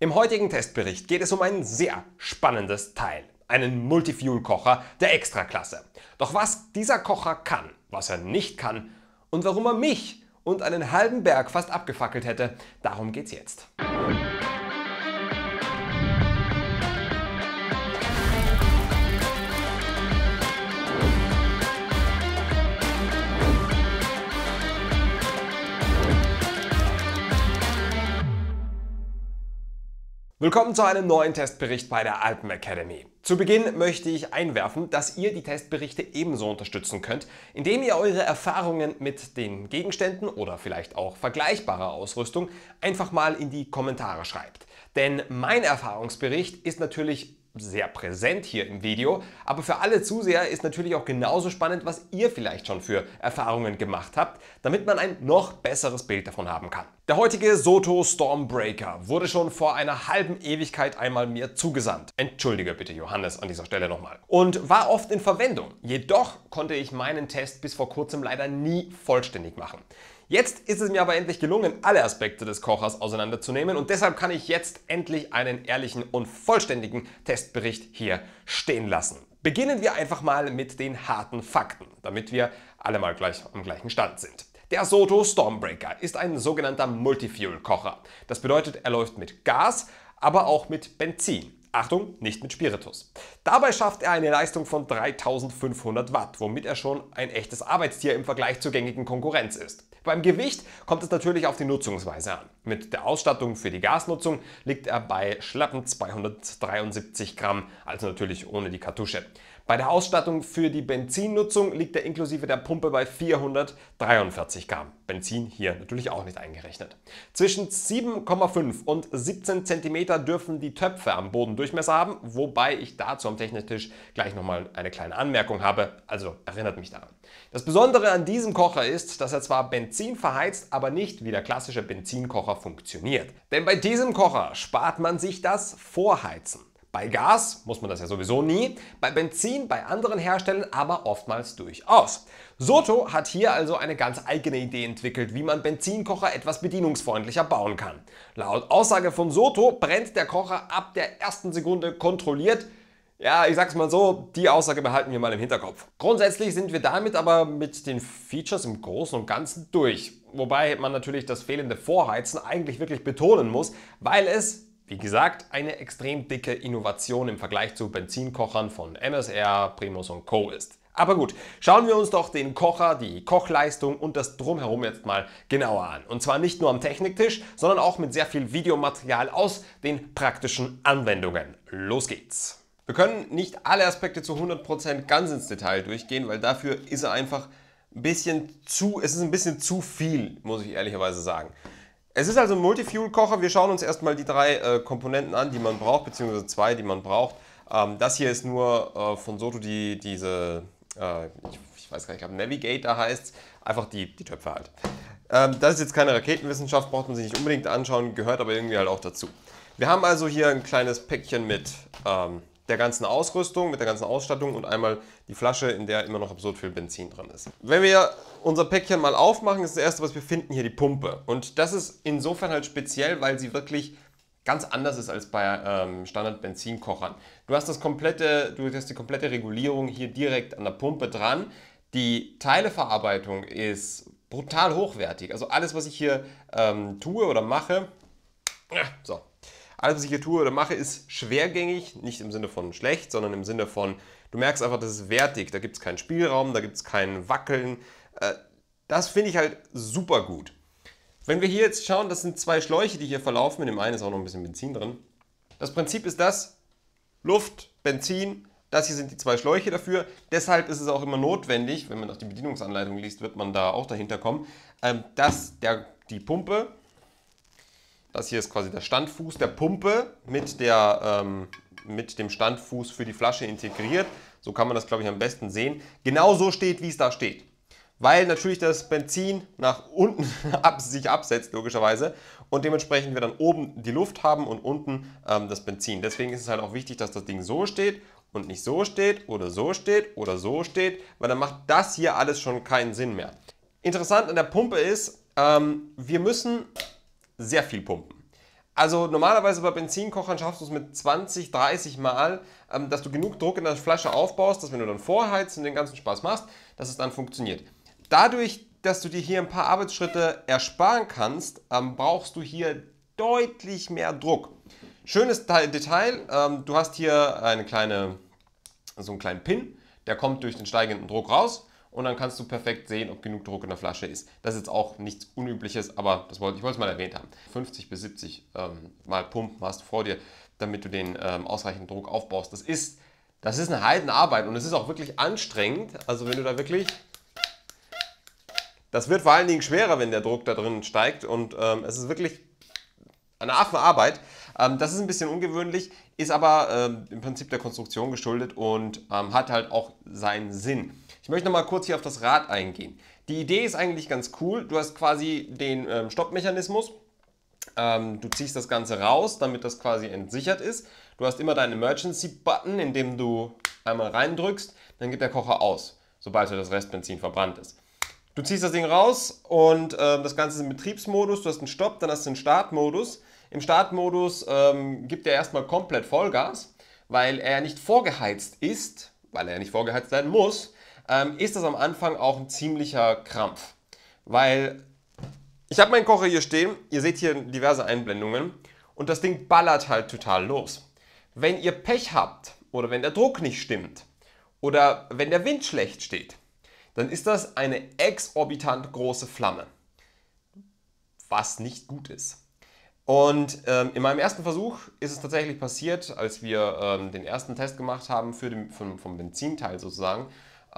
Im heutigen Testbericht geht es um ein sehr spannendes Teil, einen Multifuel-Kocher der Extraklasse. Doch was dieser Kocher kann, was er nicht kann und warum er mich und einen halben Berg fast abgefackelt hätte, darum geht's jetzt. Willkommen zu einem neuen Testbericht bei der Alpen Academy. Zu Beginn möchte ich einwerfen, dass ihr die Testberichte ebenso unterstützen könnt, indem ihr eure Erfahrungen mit den Gegenständen oder vielleicht auch vergleichbarer Ausrüstung einfach mal in die Kommentare schreibt. Denn mein Erfahrungsbericht ist natürlich sehr präsent hier im Video, aber für alle Zuseher ist natürlich auch genauso spannend, was ihr vielleicht schon für Erfahrungen gemacht habt, damit man ein noch besseres Bild davon haben kann. Der heutige Soto Stormbreaker wurde schon vor einer halben Ewigkeit einmal mir zugesandt. Entschuldige bitte Johannes an dieser Stelle nochmal. Und war oft in Verwendung. Jedoch konnte ich meinen Test bis vor kurzem leider nie vollständig machen. Jetzt ist es mir aber endlich gelungen, alle Aspekte des Kochers auseinanderzunehmen und deshalb kann ich jetzt endlich einen ehrlichen und vollständigen Testbericht hier stehen lassen. Beginnen wir einfach mal mit den harten Fakten, damit wir alle mal gleich am gleichen Stand sind. Der Soto Stormbreaker ist ein sogenannter Multifuel-Kocher. Das bedeutet, er läuft mit Gas, aber auch mit Benzin. Achtung, nicht mit Spiritus. Dabei schafft er eine Leistung von 3500 Watt, womit er schon ein echtes Arbeitstier im Vergleich zur gängigen Konkurrenz ist. Beim Gewicht kommt es natürlich auf die Nutzungsweise an. Mit der Ausstattung für die Gasnutzung liegt er bei schlappen 273 Gramm, also natürlich ohne die Kartusche. Bei der Ausstattung für die Benzinnutzung liegt er inklusive der Pumpe bei 443 km. Benzin hier natürlich auch nicht eingerechnet. Zwischen 7,5 und 17 cm dürfen die Töpfe am Bodendurchmesser haben, wobei ich dazu am Technetisch gleich nochmal eine kleine Anmerkung habe, also erinnert mich daran. Das Besondere an diesem Kocher ist, dass er zwar Benzin verheizt, aber nicht wie der klassische Benzinkocher funktioniert. Denn bei diesem Kocher spart man sich das Vorheizen. Bei Gas muss man das ja sowieso nie, bei Benzin, bei anderen Herstellern aber oftmals durchaus. Soto hat hier also eine ganz eigene Idee entwickelt, wie man Benzinkocher etwas bedienungsfreundlicher bauen kann. Laut Aussage von Soto brennt der Kocher ab der ersten Sekunde kontrolliert. Ja, ich sag's mal so, die Aussage behalten wir mal im Hinterkopf. Grundsätzlich sind wir damit aber mit den Features im Großen und Ganzen durch. Wobei man natürlich das fehlende Vorheizen eigentlich wirklich betonen muss, weil es wie gesagt, eine extrem dicke Innovation im Vergleich zu Benzinkochern von MSR, Primus und Co. ist. Aber gut, schauen wir uns doch den Kocher, die Kochleistung und das Drumherum jetzt mal genauer an. Und zwar nicht nur am Techniktisch, sondern auch mit sehr viel Videomaterial aus den praktischen Anwendungen. Los geht's! Wir können nicht alle Aspekte zu 100% ganz ins Detail durchgehen, weil dafür ist er einfach ein bisschen zu, es ist ein bisschen zu viel, muss ich ehrlicherweise sagen. Es ist also ein Multifuel-Kocher. Wir schauen uns erstmal die drei äh, Komponenten an, die man braucht, beziehungsweise zwei, die man braucht. Ähm, das hier ist nur äh, von Soto die, diese, äh, ich, ich, weiß gar nicht, ich glaube Navigator heißt einfach die, die Töpfe halt. Ähm, das ist jetzt keine Raketenwissenschaft, braucht man sich nicht unbedingt anschauen, gehört aber irgendwie halt auch dazu. Wir haben also hier ein kleines Päckchen mit ähm, der ganzen Ausrüstung, mit der ganzen Ausstattung und einmal die Flasche, in der immer noch absurd viel Benzin drin ist. Wenn wir unser Päckchen mal aufmachen, ist das erste, was wir finden, hier die Pumpe. Und das ist insofern halt speziell, weil sie wirklich ganz anders ist als bei ähm, Standard-Benzinkochern. Du hast das komplette, du hast die komplette Regulierung hier direkt an der Pumpe dran. Die Teileverarbeitung ist brutal hochwertig. Also alles, was ich hier ähm, tue oder mache, so, alles, was ich hier tue oder mache, ist schwergängig, nicht im Sinne von schlecht, sondern im Sinne von, du merkst einfach, das ist wertig, da gibt es keinen Spielraum, da gibt es kein Wackeln. Äh, das finde ich halt super gut. Wenn wir hier jetzt schauen, das sind zwei Schläuche, die hier verlaufen, in dem einen ist auch noch ein bisschen Benzin drin. Das Prinzip ist das, Luft, Benzin, das hier sind die zwei Schläuche dafür. Deshalb ist es auch immer notwendig, wenn man auch die Bedienungsanleitung liest, wird man da auch dahinter kommen, ähm, dass der, die Pumpe das hier ist quasi der Standfuß der Pumpe mit, der, ähm, mit dem Standfuß für die Flasche integriert. So kann man das, glaube ich, am besten sehen. Genau so steht, wie es da steht. Weil natürlich das Benzin nach unten sich absetzt, logischerweise. Und dementsprechend wir dann oben die Luft haben und unten ähm, das Benzin. Deswegen ist es halt auch wichtig, dass das Ding so steht und nicht so steht oder so steht oder so steht. Weil dann macht das hier alles schon keinen Sinn mehr. Interessant an der Pumpe ist, ähm, wir müssen sehr viel pumpen. Also normalerweise bei Benzinkochern schaffst du es mit 20, 30 Mal, ähm, dass du genug Druck in der Flasche aufbaust, dass wenn du dann vorheizt und den ganzen Spaß machst, dass es dann funktioniert. Dadurch, dass du dir hier ein paar Arbeitsschritte ersparen kannst, ähm, brauchst du hier deutlich mehr Druck. Schönes Detail, ähm, du hast hier eine kleine, so einen kleinen Pin, der kommt durch den steigenden Druck raus und dann kannst du perfekt sehen, ob genug Druck in der Flasche ist. Das ist jetzt auch nichts Unübliches, aber das wollte, ich wollte es mal erwähnt haben. 50 bis 70 ähm, Mal pumpen hast du vor dir, damit du den ähm, ausreichenden Druck aufbaust. Das ist, das ist eine Heidenarbeit und es ist auch wirklich anstrengend. Also wenn du da wirklich... Das wird vor allen Dingen schwerer, wenn der Druck da drin steigt und ähm, es ist wirklich eine Affenarbeit. Ähm, das ist ein bisschen ungewöhnlich, ist aber ähm, im Prinzip der Konstruktion geschuldet und ähm, hat halt auch seinen Sinn. Ich möchte nochmal kurz hier auf das Rad eingehen. Die Idee ist eigentlich ganz cool. Du hast quasi den ähm, Stoppmechanismus. Ähm, du ziehst das Ganze raus, damit das quasi entsichert ist. Du hast immer deinen Emergency-Button, in dem du einmal reindrückst. Dann geht der Kocher aus, sobald das Restbenzin verbrannt ist. Du ziehst das Ding raus und äh, das Ganze ist im Betriebsmodus. Du hast einen Stopp, dann hast du einen Startmodus. Im Startmodus ähm, gibt er erstmal komplett Vollgas, weil er nicht vorgeheizt ist, weil er nicht vorgeheizt sein muss ähm, ist das am Anfang auch ein ziemlicher Krampf. Weil ich habe meinen Kocher hier stehen, ihr seht hier diverse Einblendungen und das Ding ballert halt total los. Wenn ihr Pech habt oder wenn der Druck nicht stimmt oder wenn der Wind schlecht steht, dann ist das eine exorbitant große Flamme, was nicht gut ist. Und ähm, in meinem ersten Versuch ist es tatsächlich passiert, als wir ähm, den ersten Test gemacht haben für den, vom, vom Benzinteil sozusagen,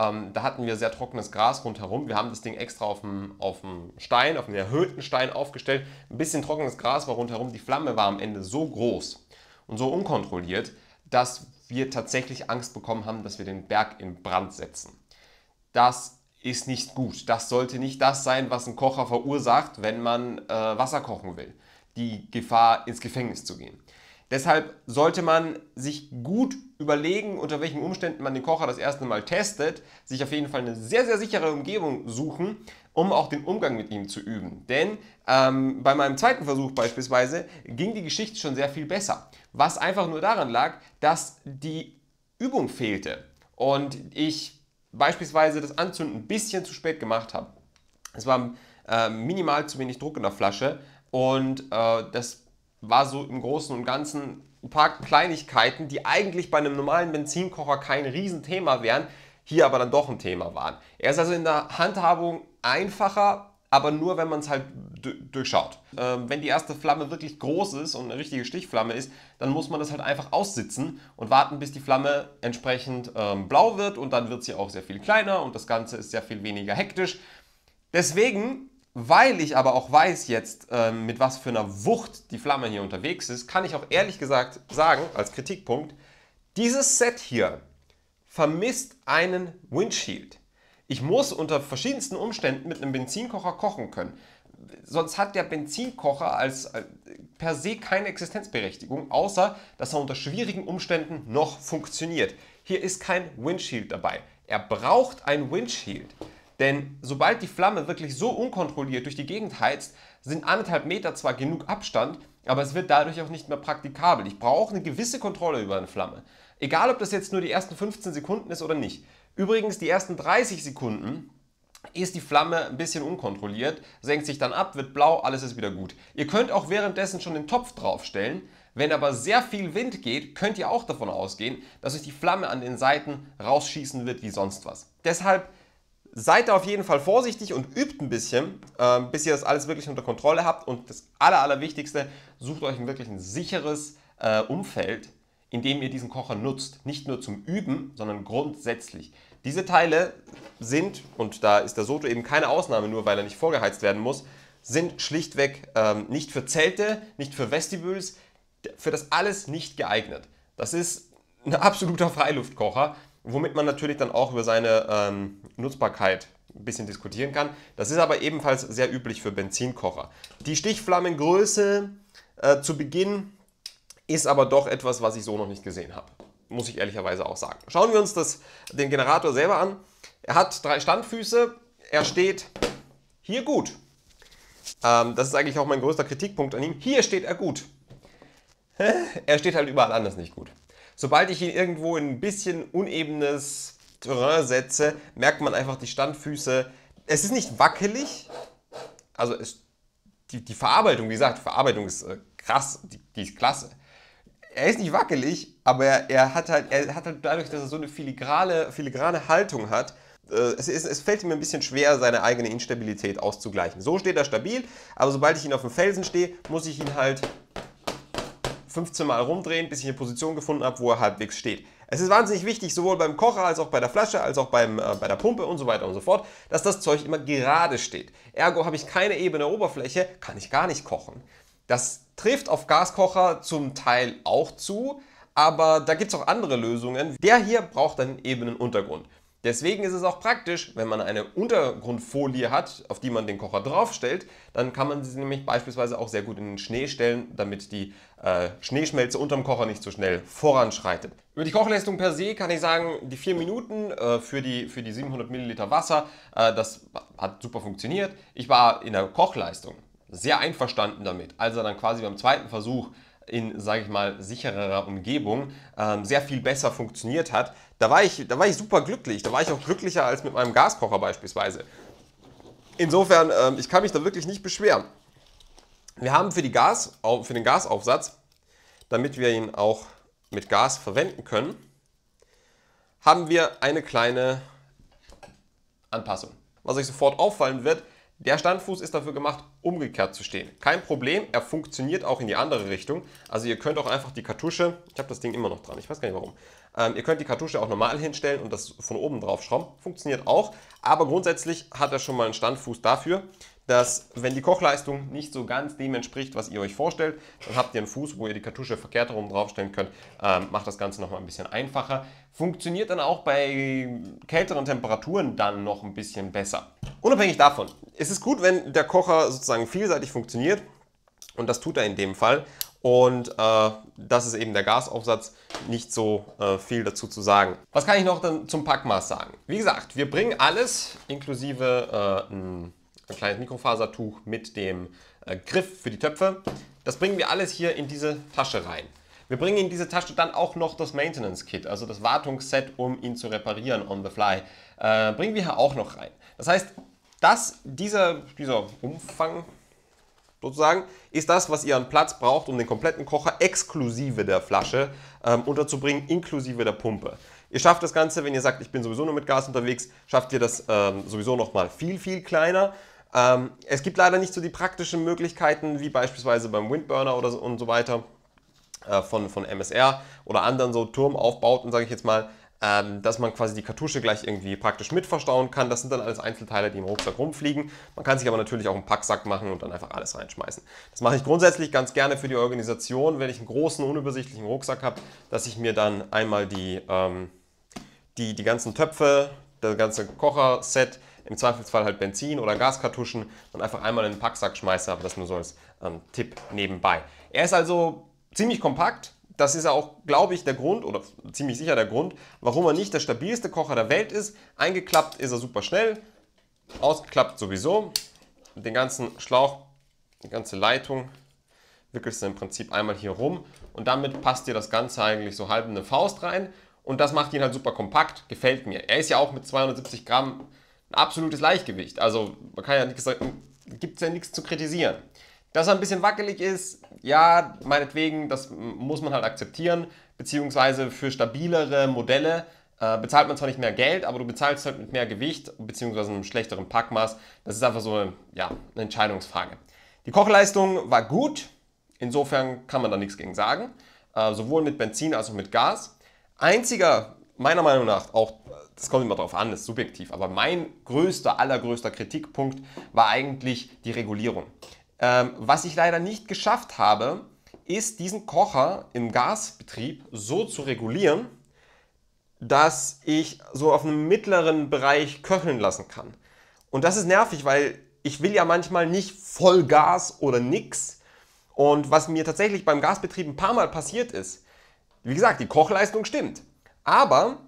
ähm, da hatten wir sehr trockenes Gras rundherum. Wir haben das Ding extra auf dem, auf dem Stein, auf einem erhöhten Stein aufgestellt. Ein bisschen trockenes Gras war rundherum. Die Flamme war am Ende so groß und so unkontrolliert, dass wir tatsächlich Angst bekommen haben, dass wir den Berg in Brand setzen. Das ist nicht gut. Das sollte nicht das sein, was ein Kocher verursacht, wenn man äh, Wasser kochen will. Die Gefahr, ins Gefängnis zu gehen. Deshalb sollte man sich gut überlegen, unter welchen Umständen man den Kocher das erste Mal testet, sich auf jeden Fall eine sehr, sehr sichere Umgebung suchen, um auch den Umgang mit ihm zu üben. Denn ähm, bei meinem zweiten Versuch beispielsweise ging die Geschichte schon sehr viel besser, was einfach nur daran lag, dass die Übung fehlte und ich beispielsweise das Anzünden ein bisschen zu spät gemacht habe. Es war äh, minimal zu wenig Druck in der Flasche und äh, das war so im Großen und Ganzen ein paar Kleinigkeiten, die eigentlich bei einem normalen Benzinkocher kein Riesenthema wären, hier aber dann doch ein Thema waren. Er ist also in der Handhabung einfacher, aber nur, wenn man es halt durchschaut. Ähm, wenn die erste Flamme wirklich groß ist und eine richtige Stichflamme ist, dann muss man das halt einfach aussitzen und warten, bis die Flamme entsprechend ähm, blau wird und dann wird sie auch sehr viel kleiner und das Ganze ist sehr viel weniger hektisch. Deswegen weil ich aber auch weiß jetzt, ähm, mit was für einer Wucht die Flamme hier unterwegs ist, kann ich auch ehrlich gesagt sagen, als Kritikpunkt, dieses Set hier vermisst einen Windshield. Ich muss unter verschiedensten Umständen mit einem Benzinkocher kochen können. Sonst hat der Benzinkocher als, als äh, per se keine Existenzberechtigung, außer dass er unter schwierigen Umständen noch funktioniert. Hier ist kein Windshield dabei. Er braucht ein Windshield. Denn sobald die Flamme wirklich so unkontrolliert durch die Gegend heizt, sind anderthalb Meter zwar genug Abstand, aber es wird dadurch auch nicht mehr praktikabel. Ich brauche eine gewisse Kontrolle über eine Flamme. Egal, ob das jetzt nur die ersten 15 Sekunden ist oder nicht. Übrigens, die ersten 30 Sekunden ist die Flamme ein bisschen unkontrolliert, senkt sich dann ab, wird blau, alles ist wieder gut. Ihr könnt auch währenddessen schon den Topf draufstellen. Wenn aber sehr viel Wind geht, könnt ihr auch davon ausgehen, dass euch die Flamme an den Seiten rausschießen wird wie sonst was. Deshalb Seid da auf jeden Fall vorsichtig und übt ein bisschen, äh, bis ihr das alles wirklich unter Kontrolle habt. Und das Aller, Allerwichtigste, sucht euch wirklich ein sicheres äh, Umfeld, in dem ihr diesen Kocher nutzt. Nicht nur zum Üben, sondern grundsätzlich. Diese Teile sind, und da ist der Soto eben keine Ausnahme, nur weil er nicht vorgeheizt werden muss, sind schlichtweg ähm, nicht für Zelte, nicht für Vestibüls, für das alles nicht geeignet. Das ist ein absoluter Freiluftkocher, womit man natürlich dann auch über seine ähm, Nutzbarkeit ein bisschen diskutieren kann. Das ist aber ebenfalls sehr üblich für Benzinkocher. Die Stichflammengröße äh, zu Beginn ist aber doch etwas, was ich so noch nicht gesehen habe. Muss ich ehrlicherweise auch sagen. Schauen wir uns das, den Generator selber an. Er hat drei Standfüße. Er steht hier gut. Ähm, das ist eigentlich auch mein größter Kritikpunkt an ihm. Hier steht er gut. er steht halt überall anders nicht gut. Sobald ich ihn irgendwo in ein bisschen unebenes Terrain setze, merkt man einfach die Standfüße. Es ist nicht wackelig, also es, die, die, Verarbeitung, wie gesagt, die Verarbeitung ist äh, krass, die, die, ist klasse. Er ist nicht wackelig, aber er, er, hat halt, er hat halt dadurch, dass er so eine filigrane, filigrane Haltung hat, äh, es, es, es fällt ihm ein bisschen schwer, seine eigene Instabilität auszugleichen. So steht er stabil, aber sobald ich ihn auf dem Felsen stehe, muss ich ihn halt 15 Mal rumdrehen, bis ich eine Position gefunden habe, wo er halbwegs steht. Es ist wahnsinnig wichtig, sowohl beim Kocher als auch bei der Flasche, als auch beim, äh, bei der Pumpe und so weiter und so fort, dass das Zeug immer gerade steht. Ergo habe ich keine ebene Oberfläche, kann ich gar nicht kochen. Das trifft auf Gaskocher zum Teil auch zu, aber da gibt es auch andere Lösungen. Der hier braucht einen ebenen Untergrund. Deswegen ist es auch praktisch, wenn man eine Untergrundfolie hat, auf die man den Kocher draufstellt, dann kann man sie nämlich beispielsweise auch sehr gut in den Schnee stellen, damit die äh, Schneeschmelze unterm Kocher nicht so schnell voranschreitet. Über die Kochleistung per se kann ich sagen, die 4 Minuten äh, für, die, für die 700 Milliliter Wasser, äh, das hat super funktioniert. Ich war in der Kochleistung sehr einverstanden damit, als er dann quasi beim zweiten Versuch in, sage ich mal, sichererer Umgebung ähm, sehr viel besser funktioniert hat. Da war, ich, da war ich super glücklich. Da war ich auch glücklicher als mit meinem Gaskocher beispielsweise. Insofern, ähm, ich kann mich da wirklich nicht beschweren. Wir haben für, die Gas, für den Gasaufsatz, damit wir ihn auch mit Gas verwenden können, haben wir eine kleine Anpassung. Was euch sofort auffallen wird, der Standfuß ist dafür gemacht, umgekehrt zu stehen. Kein Problem, er funktioniert auch in die andere Richtung. Also ihr könnt auch einfach die Kartusche, ich habe das Ding immer noch dran, ich weiß gar nicht warum. Ähm, ihr könnt die Kartusche auch normal hinstellen und das von oben drauf schrauben. Funktioniert auch, aber grundsätzlich hat er schon mal einen Standfuß dafür dass wenn die Kochleistung nicht so ganz dem entspricht, was ihr euch vorstellt, dann habt ihr einen Fuß, wo ihr die Kartusche verkehrt herum draufstellen könnt. Ähm, macht das Ganze nochmal ein bisschen einfacher. Funktioniert dann auch bei kälteren Temperaturen dann noch ein bisschen besser. Unabhängig davon, es ist gut, wenn der Kocher sozusagen vielseitig funktioniert. Und das tut er in dem Fall. Und äh, das ist eben der Gasaufsatz, nicht so äh, viel dazu zu sagen. Was kann ich noch dann zum Packmaß sagen? Wie gesagt, wir bringen alles inklusive äh, ein ein kleines Mikrofasertuch mit dem äh, Griff für die Töpfe. Das bringen wir alles hier in diese Tasche rein. Wir bringen in diese Tasche dann auch noch das Maintenance Kit, also das Wartungsset, um ihn zu reparieren on the fly, äh, bringen wir hier auch noch rein. Das heißt, das, dieser, dieser Umfang sozusagen ist das, was ihr an Platz braucht, um den kompletten Kocher exklusive der Flasche ähm, unterzubringen, inklusive der Pumpe. Ihr schafft das Ganze, wenn ihr sagt, ich bin sowieso nur mit Gas unterwegs, schafft ihr das ähm, sowieso nochmal viel, viel kleiner. Ähm, es gibt leider nicht so die praktischen Möglichkeiten wie beispielsweise beim Windburner oder so und so weiter äh, von, von MSR oder anderen so Turmaufbauten, sage ich jetzt mal, ähm, dass man quasi die Kartusche gleich irgendwie praktisch mit verstauen kann. Das sind dann alles Einzelteile, die im Rucksack rumfliegen. Man kann sich aber natürlich auch einen Packsack machen und dann einfach alles reinschmeißen. Das mache ich grundsätzlich ganz gerne für die Organisation, wenn ich einen großen, unübersichtlichen Rucksack habe, dass ich mir dann einmal die, ähm, die, die ganzen Töpfe, das ganze Kocherset, im Zweifelsfall halt Benzin oder Gaskartuschen und einfach einmal in den Packsack schmeiße, aber das nur so als ähm, Tipp nebenbei. Er ist also ziemlich kompakt, das ist ja auch, glaube ich, der Grund oder ziemlich sicher der Grund, warum er nicht der stabilste Kocher der Welt ist. Eingeklappt ist er super schnell, ausgeklappt sowieso. Den ganzen Schlauch, die ganze Leitung wickelst du im Prinzip einmal hier rum und damit passt dir das Ganze eigentlich so halb in eine Faust rein. Und das macht ihn halt super kompakt, gefällt mir. Er ist ja auch mit 270 Gramm absolutes Leichtgewicht. Also man kann ja nichts, gibt es ja nichts zu kritisieren. Dass er ein bisschen wackelig ist, ja, meinetwegen, das muss man halt akzeptieren, beziehungsweise für stabilere Modelle äh, bezahlt man zwar nicht mehr Geld, aber du bezahlst halt mit mehr Gewicht, beziehungsweise einem schlechteren Packmaß. Das ist einfach so eine, ja, eine Entscheidungsfrage. Die Kochleistung war gut, insofern kann man da nichts gegen sagen, äh, sowohl mit Benzin als auch mit Gas. Einziger meiner Meinung nach auch, das kommt immer drauf an, ist subjektiv, aber mein größter, allergrößter Kritikpunkt war eigentlich die Regulierung. Ähm, was ich leider nicht geschafft habe, ist diesen Kocher im Gasbetrieb so zu regulieren, dass ich so auf einem mittleren Bereich köcheln lassen kann. Und das ist nervig, weil ich will ja manchmal nicht Vollgas oder nix. Und was mir tatsächlich beim Gasbetrieb ein paar Mal passiert ist, wie gesagt, die Kochleistung stimmt. Aber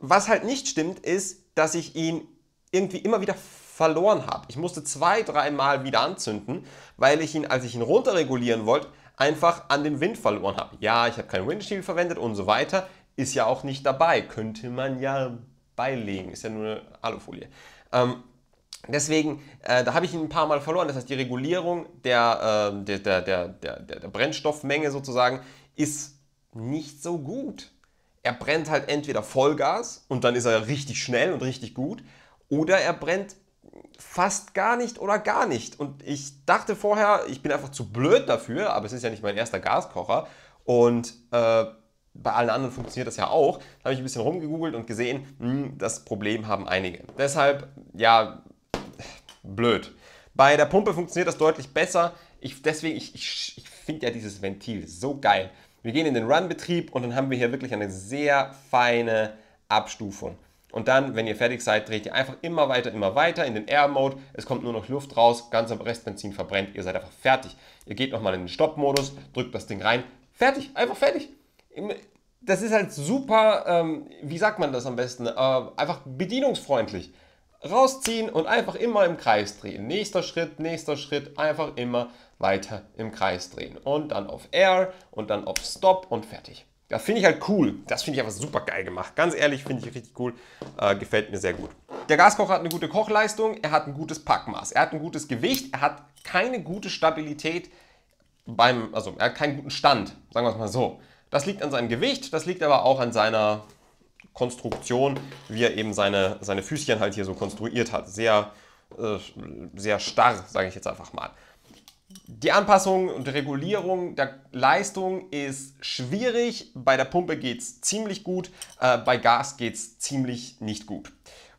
was halt nicht stimmt, ist, dass ich ihn irgendwie immer wieder verloren habe. Ich musste zwei, dreimal wieder anzünden, weil ich ihn, als ich ihn runterregulieren wollte, einfach an den Wind verloren habe. Ja, ich habe kein Windshield verwendet und so weiter. Ist ja auch nicht dabei. Könnte man ja beilegen. Ist ja nur eine Alufolie. Ähm, deswegen, äh, da habe ich ihn ein paar Mal verloren. Das heißt, die Regulierung der, äh, der, der, der, der, der Brennstoffmenge sozusagen ist nicht so gut er brennt halt entweder Vollgas und dann ist er richtig schnell und richtig gut, oder er brennt fast gar nicht oder gar nicht. Und ich dachte vorher, ich bin einfach zu blöd dafür, aber es ist ja nicht mein erster Gaskocher. Und äh, bei allen anderen funktioniert das ja auch. Da habe ich ein bisschen rumgegoogelt und gesehen, mh, hm, das Problem haben einige. Deshalb, ja, blöd. Bei der Pumpe funktioniert das deutlich besser. Ich, deswegen, ich, ich, ich finde ja dieses Ventil so geil. Wir gehen in den Run-Betrieb und dann haben wir hier wirklich eine sehr feine Abstufung. Und dann, wenn ihr fertig seid, dreht ihr einfach immer weiter, immer weiter in den Air-Mode. Es kommt nur noch Luft raus, ganzer Restbenzin verbrennt, ihr seid einfach fertig. Ihr geht nochmal in den Stopp-Modus, drückt das Ding rein, fertig, einfach fertig. Das ist halt super, ähm, wie sagt man das am besten, äh, einfach bedienungsfreundlich rausziehen und einfach immer im Kreis drehen. Nächster Schritt, nächster Schritt, einfach immer weiter im Kreis drehen. Und dann auf Air und dann auf Stop und fertig. Das finde ich halt cool. Das finde ich einfach super geil gemacht. Ganz ehrlich, finde ich richtig cool. Äh, gefällt mir sehr gut. Der Gaskocher hat eine gute Kochleistung, er hat ein gutes Packmaß, er hat ein gutes Gewicht, er hat keine gute Stabilität beim, also er hat keinen guten Stand, sagen wir es mal so. Das liegt an seinem Gewicht, das liegt aber auch an seiner Konstruktion, wie er eben seine, seine Füßchen halt hier so konstruiert hat. Sehr, äh, sehr starr, sage ich jetzt einfach mal. Die Anpassung und Regulierung der Leistung ist schwierig. Bei der Pumpe geht es ziemlich gut, äh, bei Gas geht es ziemlich nicht gut.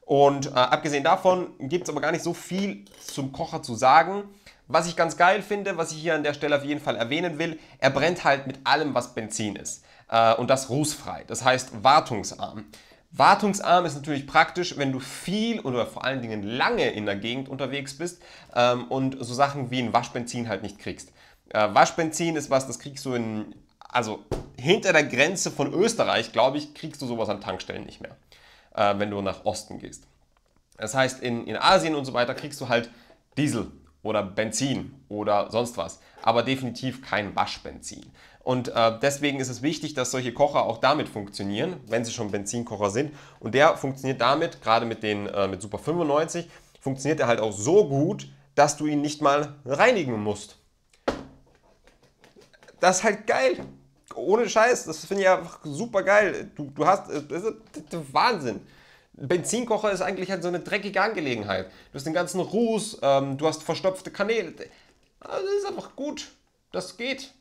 Und äh, abgesehen davon gibt es aber gar nicht so viel zum Kocher zu sagen. Was ich ganz geil finde, was ich hier an der Stelle auf jeden Fall erwähnen will, er brennt halt mit allem, was Benzin ist äh, und das rußfrei. Das heißt wartungsarm. Wartungsarm ist natürlich praktisch, wenn du viel oder vor allen Dingen lange in der Gegend unterwegs bist ähm, und so Sachen wie ein Waschbenzin halt nicht kriegst. Äh, Waschbenzin ist was, das kriegst du in, also hinter der Grenze von Österreich, glaube ich, kriegst du sowas an Tankstellen nicht mehr, äh, wenn du nach Osten gehst. Das heißt, in, in Asien und so weiter kriegst du halt Diesel oder Benzin oder sonst was, aber definitiv kein Waschbenzin. Und äh, deswegen ist es wichtig, dass solche Kocher auch damit funktionieren, wenn sie schon Benzinkocher sind. Und der funktioniert damit, gerade mit den äh, mit Super 95, funktioniert er halt auch so gut, dass du ihn nicht mal reinigen musst. Das ist halt geil. Ohne Scheiß, das finde ich einfach super geil. Du, du hast, äh, das ist, das ist Wahnsinn. Benzinkocher ist eigentlich halt so eine dreckige Angelegenheit. Du hast den ganzen Ruß, ähm, du hast verstopfte Kanäle. Also, das ist einfach gut. Das geht.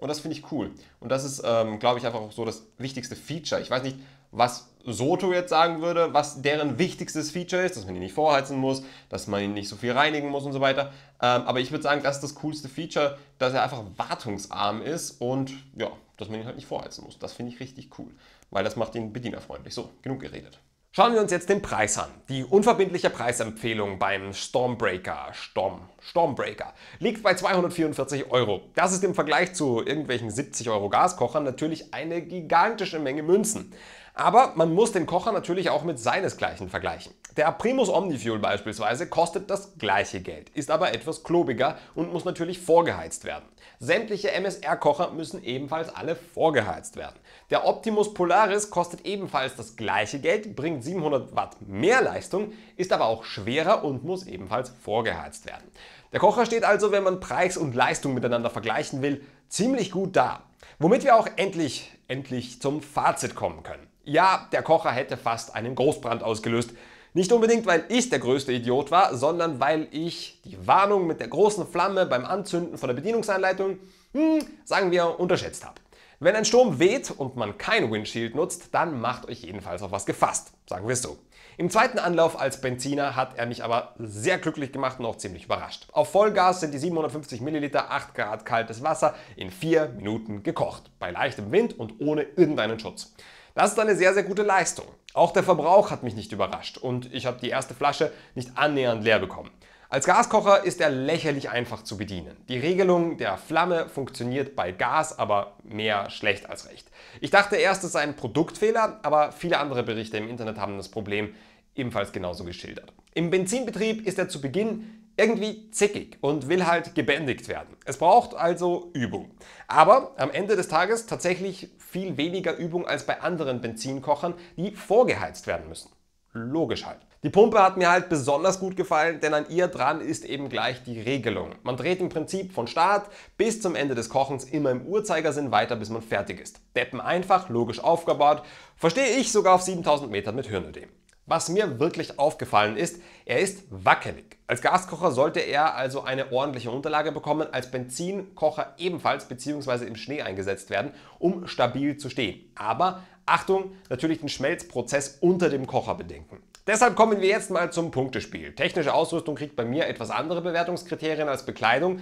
Und das finde ich cool. Und das ist, ähm, glaube ich, einfach auch so das wichtigste Feature. Ich weiß nicht, was Soto jetzt sagen würde, was deren wichtigstes Feature ist, dass man ihn nicht vorheizen muss, dass man ihn nicht so viel reinigen muss und so weiter. Ähm, aber ich würde sagen, das ist das coolste Feature, dass er einfach wartungsarm ist und ja, dass man ihn halt nicht vorheizen muss. Das finde ich richtig cool, weil das macht ihn bedienerfreundlich. So, genug geredet. Schauen wir uns jetzt den Preis an. Die unverbindliche Preisempfehlung beim Stormbreaker, Storm, Stormbreaker liegt bei 244 Euro. Das ist im Vergleich zu irgendwelchen 70 Euro Gaskochern natürlich eine gigantische Menge Münzen. Aber man muss den Kocher natürlich auch mit seinesgleichen vergleichen. Der Primus Omnifuel beispielsweise kostet das gleiche Geld, ist aber etwas klobiger und muss natürlich vorgeheizt werden. Sämtliche MSR-Kocher müssen ebenfalls alle vorgeheizt werden. Der Optimus Polaris kostet ebenfalls das gleiche Geld, bringt 700 Watt mehr Leistung, ist aber auch schwerer und muss ebenfalls vorgeheizt werden. Der Kocher steht also, wenn man Preis und Leistung miteinander vergleichen will, ziemlich gut da. Womit wir auch endlich, endlich zum Fazit kommen können. Ja, der Kocher hätte fast einen Großbrand ausgelöst. Nicht unbedingt, weil ich der größte Idiot war, sondern weil ich die Warnung mit der großen Flamme beim Anzünden von der Bedienungsanleitung, hm, sagen wir, unterschätzt habe. Wenn ein Sturm weht und man kein Windshield nutzt, dann macht euch jedenfalls auf was gefasst, sagen wir es so. Im zweiten Anlauf als Benziner hat er mich aber sehr glücklich gemacht und auch ziemlich überrascht. Auf Vollgas sind die 750 Milliliter 8 Grad kaltes Wasser in 4 Minuten gekocht, bei leichtem Wind und ohne irgendeinen Schutz. Das ist eine sehr, sehr gute Leistung. Auch der Verbrauch hat mich nicht überrascht und ich habe die erste Flasche nicht annähernd leer bekommen. Als Gaskocher ist er lächerlich einfach zu bedienen. Die Regelung der Flamme funktioniert bei Gas aber mehr schlecht als recht. Ich dachte erst, es sei ein Produktfehler, aber viele andere Berichte im Internet haben das Problem ebenfalls genauso geschildert. Im Benzinbetrieb ist er zu Beginn irgendwie zickig und will halt gebändigt werden. Es braucht also Übung. Aber am Ende des Tages tatsächlich viel weniger Übung als bei anderen Benzinkochern, die vorgeheizt werden müssen. Logisch halt. Die Pumpe hat mir halt besonders gut gefallen, denn an ihr dran ist eben gleich die Regelung. Man dreht im Prinzip von Start bis zum Ende des Kochens immer im Uhrzeigersinn weiter, bis man fertig ist. Deppen einfach, logisch aufgebaut, verstehe ich sogar auf 7000 Metern mit Hirnödem. Was mir wirklich aufgefallen ist, er ist wackelig. Als Gaskocher sollte er also eine ordentliche Unterlage bekommen, als Benzinkocher ebenfalls bzw. im Schnee eingesetzt werden, um stabil zu stehen. Aber Achtung, natürlich den Schmelzprozess unter dem Kocher bedenken. Deshalb kommen wir jetzt mal zum Punktespiel. Technische Ausrüstung kriegt bei mir etwas andere Bewertungskriterien als Bekleidung.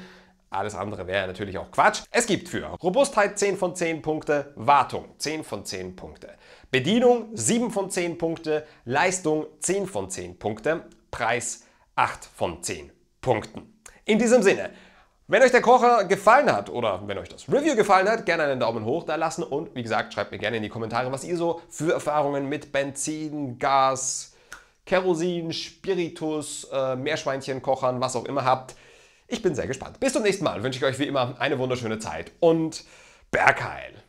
Alles andere wäre natürlich auch Quatsch. Es gibt für Robustheit 10 von 10 Punkte, Wartung 10 von 10 Punkte. Bedienung 7 von 10 Punkte, Leistung 10 von 10 Punkte, Preis 8 von 10 Punkten. In diesem Sinne, wenn euch der Kocher gefallen hat oder wenn euch das Review gefallen hat, gerne einen Daumen hoch da lassen und wie gesagt, schreibt mir gerne in die Kommentare, was ihr so für Erfahrungen mit Benzin, Gas, Kerosin, Spiritus, äh, meerschweinchen was auch immer habt. Ich bin sehr gespannt. Bis zum nächsten Mal wünsche ich euch wie immer eine wunderschöne Zeit und Bergheil!